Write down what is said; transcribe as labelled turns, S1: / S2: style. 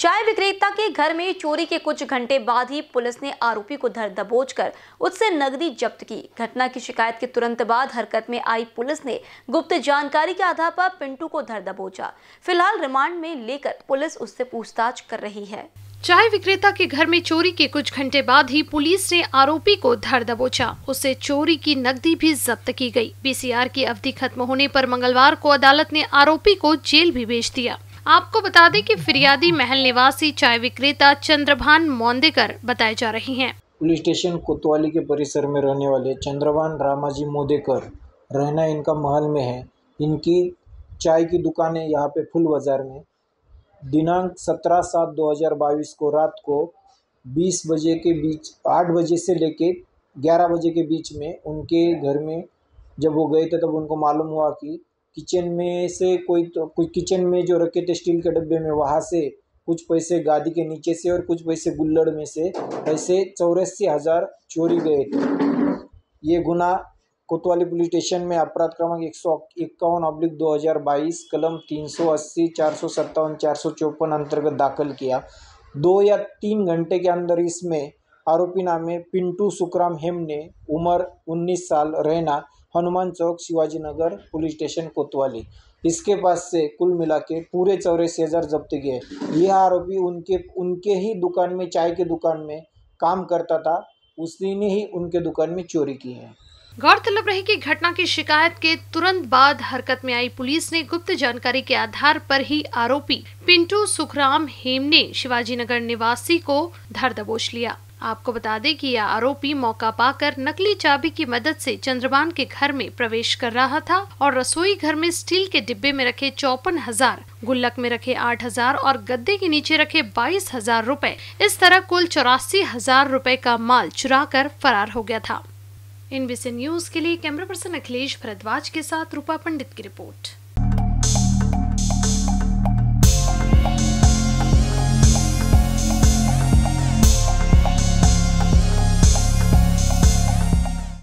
S1: चाय विक्रेता के घर में चोरी के कुछ घंटे बाद ही पुलिस ने आरोपी को धर दबोच कर उससे नकदी जब्त की घटना की शिकायत के तुरंत बाद हरकत में आई पुलिस ने गुप्त जानकारी के आधार पर पिंटू को धर दबोचा फिलहाल रिमांड में लेकर पुलिस उससे पूछताछ कर रही है
S2: चाय विक्रेता के घर में चोरी के कुछ घंटे बाद ही पुलिस ने आरोपी को धर दबोचा उससे चोरी की नकदी भी जब्त की गई। बीसीआर की अवधि खत्म होने पर मंगलवार को अदालत ने आरोपी को जेल भी भेज दिया आपको बता दें कि फिरियादी महल निवासी चाय विक्रेता चंद्रभान मोंदेकर बताए जा रही हैं
S3: पुलिस स्टेशन कोतवाली के परिसर में रहने वाले चंद्रभान रामाजी मोदेकर रहना इनका महल में है इनकी चाय की दुकान है यहाँ पे फुल बाज़ार में दिनांक 17 सात 2022 को रात को 20 बजे के बीच 8 बजे से लेके 11 बजे के बीच में उनके घर में जब वो गए थे तब उनको मालूम हुआ कि किचन में से कोई तो कुछ किचन में जो रखे थे स्टील के डब्बे में वहाँ से कुछ पैसे गादी के नीचे से और कुछ पैसे गुल्लड़ में से पैसे चौरासी हज़ार चोरी गए थे ये गुना कोतवाली पुलिस स्टेशन में अपराध क्रमांक एक सौ इक्यावन अब्लिक दो हज़ार बाईस कलम तीन सौ अस्सी चार सौ सत्तावन चार सौ चौपन अंतर्गत दाखिल किया दो या तीन घंटे के अंदर इसमें आरोपी नामे पिंटू सुखराम हेम ने उम्र उन्नीस साल रहना हनुमान चौक शिवाजी नगर पुलिस स्टेशन कोतवाली इसके पास से कुल मिला के पूरे चौरासी हज़ार जब्त किए यह आरोपी उनके उनके ही दुकान में चाय के दुकान में काम करता था उसी ने ही उनके दुकान में चोरी की है
S2: गौरतलब रही कि घटना की शिकायत के तुरंत बाद हरकत में आई पुलिस ने गुप्त जानकारी के आधार पर ही आरोपी पिंटू सुखराम हेम ने नगर निवासी को धर दबोच लिया आपको बता दें कि यह आरोपी मौका पाकर नकली चाबी की मदद से चंद्रमान के घर में प्रवेश कर रहा था और रसोई घर में स्टील के डिब्बे में रखे चौपन हजार गुल्लक में रखे आठ हजार और गद्दे के नीचे रखे बाईस हजार रूपए इस तरह कुल चौरासी हजार रूपए का माल चुरा कर फरार हो गया था इनबीसी न्यूज के लिए कैमरा पर्सन अखिलेश भरद्वाज के साथ रूपा पंडित की रिपोर्ट